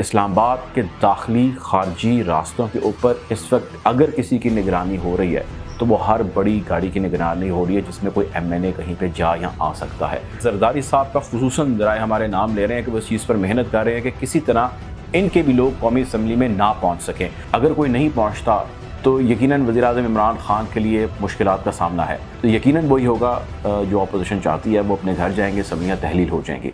इस्लामाबाद के दाखिली खारजी रास्तों के ऊपर इस वक्त अगर किसी की निगरानी हो रही है तो वो हर बड़ी गाड़ी की निगरानी हो रही है जिसमें कोई एम एन ए कहीं पर जा या आ सकता है जरदारी साहब का खसूस राय हमारे नाम ले रहे हैं कि वो इस चीज़ पर मेहनत कर रहे हैं कि किसी तरह इनके भी लोग कौमी असम्बली में ना पहुँच सकें अगर कोई नहीं पहुँचता तो यकीन वजी अजम इमरान खान के लिए मुश्किल का सामना है तो यकीन वही होगा जो अपोजिशन चाहती है वो अपने घर जाएंगे सब्जियाँ तहलील हो जाएंगी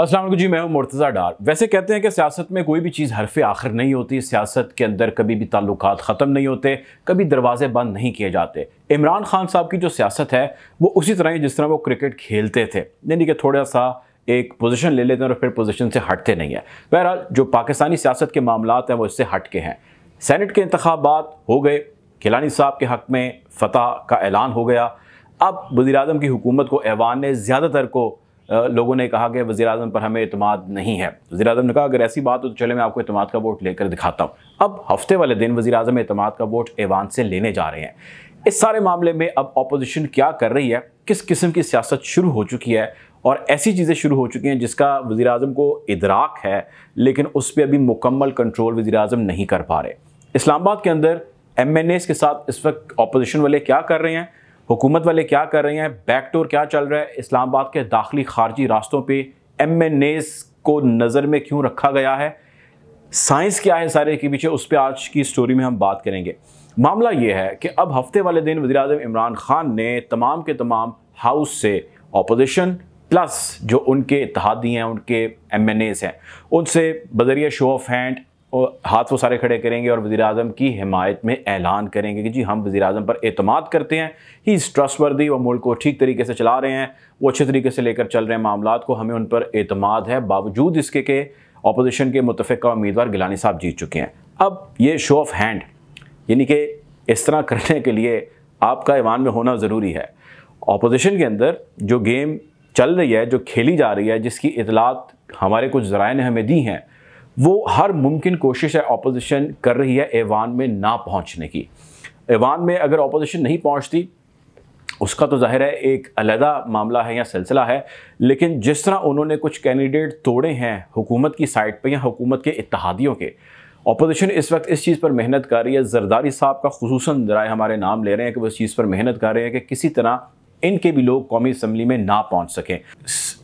असलम जी मैं हूँ मुर्तज़ा डार वैसे कहते हैं कि सियासत में कोई भी चीज़ हरफ आखिर नहीं होती सियासत के अंदर कभी भी ताल्लुक ख़त्म नहीं होते कभी दरवाजे बंद नहीं किए जाते इमरान खान साहब की जो सियासत है वो उसी तरह ही जिस तरह वो क्रिकेट खेलते थे यानी कि थोड़ा सा एक पोजीशन ले लेते हैं और फिर पोजीशन से हटते नहीं है बहरहाल जो पाकिस्तानी सियासत के मामला हैं वो इससे हट के हैं सैनट के इंतबात हो गए खिलानी साहब के हक़ में फ़तह का ऐलान हो गया अब वजी अजम की हुकूमत को ऐवान ने ज़्यादातर को लोगों ने कहा कि वजी अजम पर हमें अतमाद नहीं है वजी अजम ने कहा अगर ऐसी बात हो तो चले मैं आपको अतमाद का वोट लेकर दिखाता हूँ अब हफ्ते वाले दिन वजी अजम अतमाद का वोट ऐवान से लेने जा रहे हैं इस सारे मामले में अब अपोजिशन क्या कर रही है किस किस्म की सियासत शुरू हो चुकी है और ऐसी चीज़ें शुरू हो चुकी हैं जिसका वज़ी अजम को इदराक है लेकिन उस पर अभी मुकम्मल कंट्रोल वज़ी अजम नहीं कर पा रहे इस्लामाबाद के अंदर एम एन एस के साथ इस वक्त अपोजिशन वाले क्या कर रहे हैं हुकूमत वाले क्या कर रहे हैं बैकडोर क्या चल रहा है इस्लामाबाद के दाखिली खारजी रास्तों पर एम एन एस को नज़र में क्यों रखा गया है साइंस क्या है सारे के पीछे उस पर आज की स्टोरी में हम बात करेंगे मामला ये है कि अब हफ्ते वाले दिन वजी अजम इमरान खान ने तमाम के तमाम हाउस से अपोजिशन प्लस जो उनके इतिहादी हैं उनके एम एन एज हैं उनसे बजरिया शो ऑफ हैंड हाथ वो सारे खड़े करेंगे और वज़ी अजम की हमायत में ऐलान करेंगे कि जी हम वज़ी अजम पर अतमाद करते हैं ही इस ट्रस्ट वर्दी और मुल्क को ठीक तरीके से चला रहे हैं वो अच्छे तरीके से लेकर चल रहे हैं मामला को हमें उन पर अतमाद है बावजूद इसके के अपोजिशन के मुतफ़ उम्मीदवार गिलानी साहब जीत चुके हैं अब ये शो ऑफ हैंड यानी कि इस तरह करने के लिए आपका ईवान में होना ज़रूरी है अपोजिशन के अंदर जो गेम चल रही है जो खेली जा रही है जिसकी इतलात हमारे कुछ ज़राए ने हमें दी हैं वो हर मुमकिन कोशिश है अपोजिशन कर रही है ऐवान में ना पहुंचने की ऐवान में अगर अपोजिशन नहीं पहुंचती उसका तो जाहिर है एक अलहदा मामला है या सिलसिला है लेकिन जिस तरह उन्होंने कुछ कैंडिडेट तोड़े हैं हुकूमत की साइड पर या हुकूमत के इतिहादियों के अपोजिशन इस वक्त इस चीज़ पर मेहनत कर रही है जरदारी साहब का खसूस राय हमारे नाम ले रहे हैं कि वो इस चीज़ पर मेहनत कर रहे हैं कि किसी तरह इनके भी लोग कौमी असम्बली में ना पहुँच सकें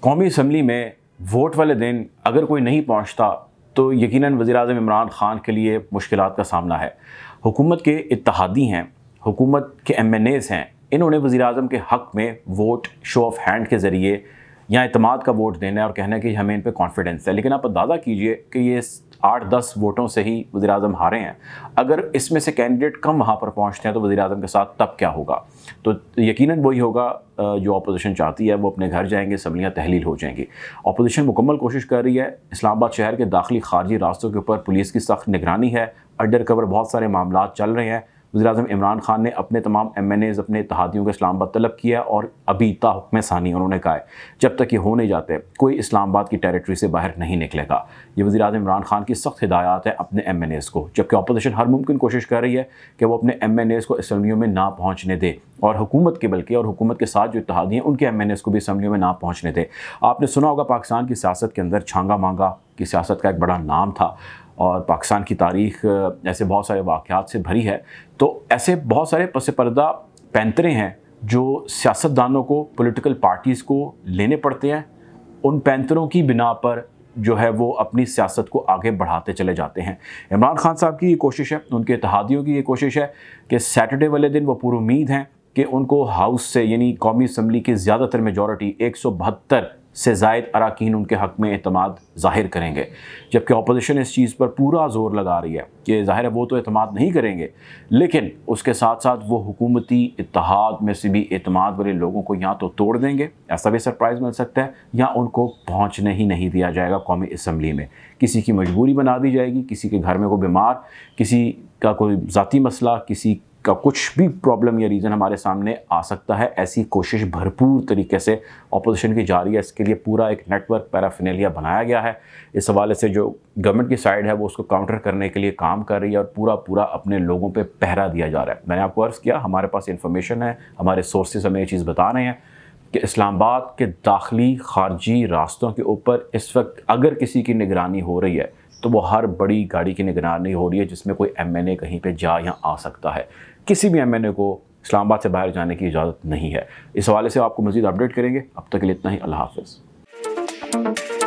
कौमी असम्बली में वोट वाले दिन अगर कोई नहीं पहुँचता तो यकीन वज़ी अजम इमरान ख़ान के लिए मुश्किल का सामना है हुकूमत के इतहादी हैं हुकूमत के एम एन एज़ हैं इन्होंने वज़ी अजम के हक़ में वोट शो ऑफ हैंड के ज़रिए या अतमाद का वोट देना है और कहना है कि हमें इन पर कॉन्फिडेंस है लेकिन आप अंदाज़ा कीजिए कि ये आठ दस वोटों से ही वजी अजम हारे हैं अगर इसमें से कैंडिडेट कम वहाँ पर पहुँचते हैं तो वजी अजम के साथ तब क्या होगा तो यकीन वही होगा जो अपोजिशन चाहती है वो अपने घर जाएंगे सबलियाँ तहलील हो जाएंगी अपोजिशन मुकम्मल कोशिश कर रही है इस्लामाबाद शहर के दाखिली खारजी रास्तों के ऊपर पुलिस की सख्त निगरानी है अंडर कवर बहुत सारे मामला चल रहे हैं वजी अजम इमरान खान ने अपने तमाम एम एन एज़ अपने तहादियों को इस्लामाबाद तलब किया और अभी तक सानी उन्होंने कहा है जब तक ये हो नहीं जाते कोई इस्लामाबाद की टेरिटरी से बाहर नहीं निकलेगा ये वजी अजम इमरान खान की सख्त हिदायत है अपने एम एन एज़ को जबकि अपोजिशन हर मुमकिन कोशिश कर रही है कि वो अपने एम एन एज़ को इसम्बलियों में ना पहुँचने दे और हुकूमत के बल्कि और हुकूमत के साथ जो इतिहादी हैं उनके एम एन एज़ को भी इसम्बलियों में ना पहुँचने दे आपने सुना होगा पाकिस्तान की सियासत के अंदर छांगा मांगा की सियासत का एक बड़ा नाम था और पाकिस्तान की तारीख ऐसे बहुत सारे वाक़ात से भरी है तो ऐसे बहुत सारे पस पर्दा पैंतरे हैं जो सियासतदानों को पॉलिटिकल पार्टीज़ को लेने पड़ते हैं उन पैंतरों की बिना पर जो है वो अपनी सियासत को आगे बढ़ाते चले जाते हैं इमरान खान साहब की ये कोशिश है उनके इतिहादियों की ये कोशिश है कि सैटरडे वाले दिन वो पूरी उम्मीद हैं कि उनको हाउस से यानी कौमी असम्बली की ज़्यादातर मेजॉरिटी एक सौ बहत्तर से जायद अरकान उनके हक़ में अतमाद ज़ाहिर करेंगे जबकि अपोजिशन इस चीज़ पर पूरा जोर लगा रही है कि ज़ाहिर है वो तो अतमाद नहीं करेंगे लेकिन उसके साथ साथ वो हुकूमती इतहाद में से भी अतमाद वाले लोगों को या तो तोड़ देंगे ऐसा भी सरप्राइज़ मिल सकता है या उनको पहुँचने ही नहीं दिया जाएगा कौमी इसम्बली में किसी की मजबूरी बना दी जाएगी किसी के घर में कोई बीमार किसी का कोई ज़ाती मसला किसी का कुछ भी प्रॉब्लम या रीज़न हमारे सामने आ सकता है ऐसी कोशिश भरपूर तरीके से अपोजिशन की जा रही है इसके लिए पूरा एक नेटवर्क पैराफिनेलिया बनाया गया है इस हवाले से जो गवर्नमेंट की साइड है वो उसको काउंटर करने के लिए काम कर रही है और पूरा पूरा अपने लोगों पर पहरा दिया जा रहा है मैंने आपको अर्ज़ किया हमारे पास इन्फॉर्मेशन है हमारे सोर्सेज हमें ये चीज़ बता रहे हैं कि इस्लामाबाद के दाखिली खारजी रास्तों के ऊपर इस वक्त अगर किसी की निगरानी हो रही है तो वो हर बड़ी गाड़ी की निगरानी हो रही है जिसमें कोई एम कहीं पर जा या आ सकता है किसी भी एम को इस्लामाबाद से बाहर जाने की इजाज़त नहीं है इस हवाले से आपको मज़ीद अपडेट करेंगे अब तक के लिए इतना ही अल्लाह हाफिज़